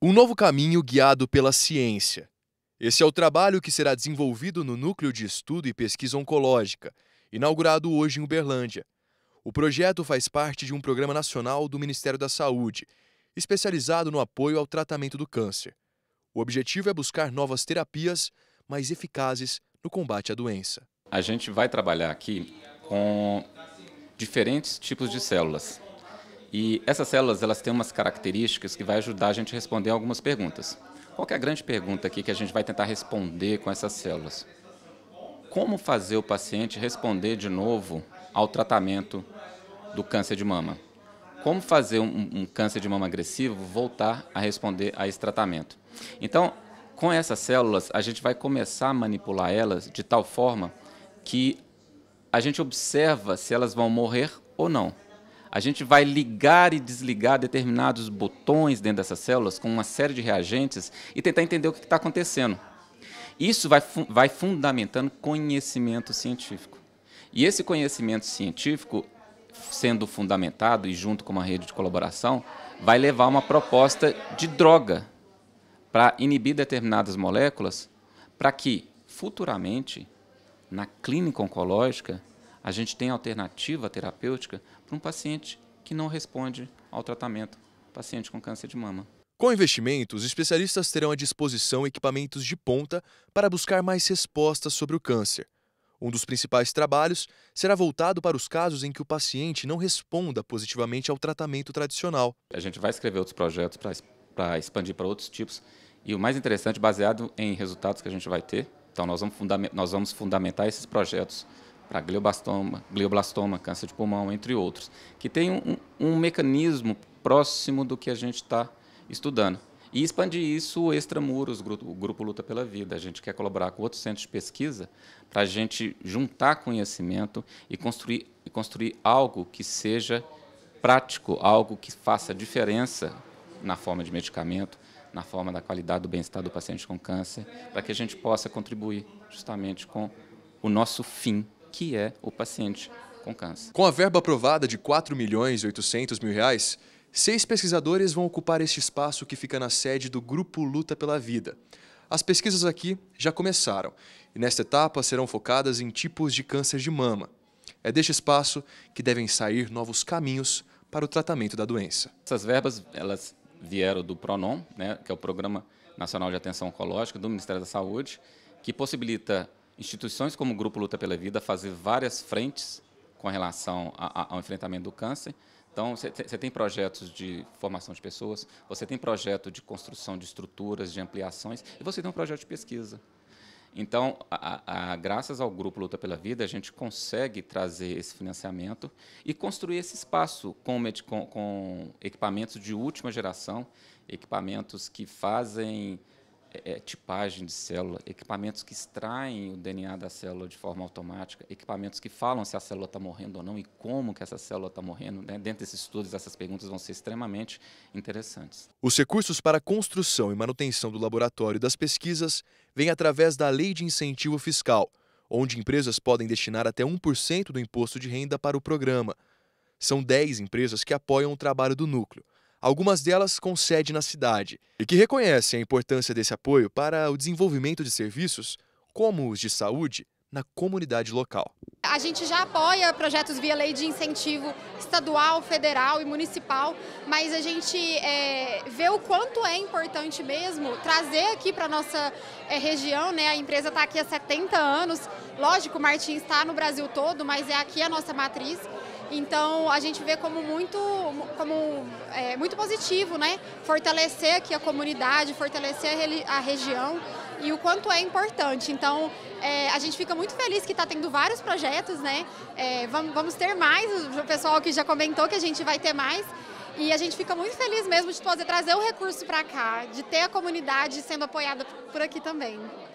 Um novo caminho guiado pela ciência. Esse é o trabalho que será desenvolvido no Núcleo de Estudo e Pesquisa Oncológica, inaugurado hoje em Uberlândia. O projeto faz parte de um programa nacional do Ministério da Saúde, especializado no apoio ao tratamento do câncer. O objetivo é buscar novas terapias mais eficazes no combate à doença. A gente vai trabalhar aqui com diferentes tipos de células e essas células elas têm umas características que vai ajudar a gente a responder algumas perguntas. Qual é a grande pergunta aqui que a gente vai tentar responder com essas células? Como fazer o paciente responder de novo ao tratamento do câncer de mama? Como fazer um, um câncer de mama agressivo voltar a responder a esse tratamento? Então, com essas células, a gente vai começar a manipular elas de tal forma que a gente observa se elas vão morrer ou não a gente vai ligar e desligar determinados botões dentro dessas células com uma série de reagentes e tentar entender o que está acontecendo. Isso vai, fu vai fundamentando conhecimento científico. E esse conhecimento científico, sendo fundamentado e junto com uma rede de colaboração, vai levar uma proposta de droga para inibir determinadas moléculas para que futuramente, na clínica oncológica, a gente tem alternativa terapêutica para um paciente que não responde ao tratamento, paciente com câncer de mama. Com investimentos, especialistas terão à disposição equipamentos de ponta para buscar mais respostas sobre o câncer. Um dos principais trabalhos será voltado para os casos em que o paciente não responda positivamente ao tratamento tradicional. A gente vai escrever outros projetos para, expandir para outros tipos e o mais interessante, baseado em resultados que a gente vai ter, então nós vamos, nós vamos fundamentar esses projetos para glioblastoma, glioblastoma, câncer de pulmão, entre outros, que tem um, um mecanismo próximo do que a gente está estudando. E expandir isso o Extramuros, o grupo Luta pela Vida. A gente quer colaborar com outros centros de pesquisa para a gente juntar conhecimento e construir, construir algo que seja prático, algo que faça diferença na forma de medicamento, na forma da qualidade do bem-estar do paciente com câncer, para que a gente possa contribuir justamente com o nosso fim que é o paciente com câncer. Com a verba aprovada de 4 milhões e 800 mil reais, seis pesquisadores vão ocupar este espaço que fica na sede do Grupo Luta pela Vida. As pesquisas aqui já começaram e nesta etapa serão focadas em tipos de câncer de mama. É deste espaço que devem sair novos caminhos para o tratamento da doença. Essas verbas elas vieram do Pronom, né, que é o Programa Nacional de Atenção Oncológica do Ministério da Saúde, que possibilita instituições como o Grupo Luta pela Vida fazer várias frentes com relação a, a, ao enfrentamento do câncer. Então, você tem projetos de formação de pessoas, você tem projeto de construção de estruturas, de ampliações, e você tem um projeto de pesquisa. Então, a, a, graças ao Grupo Luta pela Vida, a gente consegue trazer esse financiamento e construir esse espaço com, com, com equipamentos de última geração, equipamentos que fazem é, é, tipagem de célula, equipamentos que extraem o DNA da célula de forma automática, equipamentos que falam se a célula está morrendo ou não e como que essa célula está morrendo. Né? Dentro desses estudos, essas perguntas vão ser extremamente interessantes. Os recursos para a construção e manutenção do laboratório e das pesquisas vêm através da Lei de Incentivo Fiscal, onde empresas podem destinar até 1% do imposto de renda para o programa. São 10 empresas que apoiam o trabalho do núcleo algumas delas com sede na cidade, e que reconhecem a importância desse apoio para o desenvolvimento de serviços, como os de saúde, na comunidade local. A gente já apoia projetos via lei de incentivo estadual, federal e municipal, mas a gente é, vê o quanto é importante mesmo trazer aqui para a nossa é, região, né? A empresa está aqui há 70 anos, lógico, Martins está no Brasil todo, mas é aqui a nossa matriz. Então a gente vê como muito, como, é, muito positivo, né? Fortalecer aqui a comunidade, fortalecer a, a região e o quanto é importante. Então é, a gente fica muito feliz que está tendo vários projetos, né? É, vamos, vamos ter mais, o pessoal que já comentou que a gente vai ter mais. E a gente fica muito feliz mesmo de poder trazer o recurso para cá, de ter a comunidade sendo apoiada por aqui também.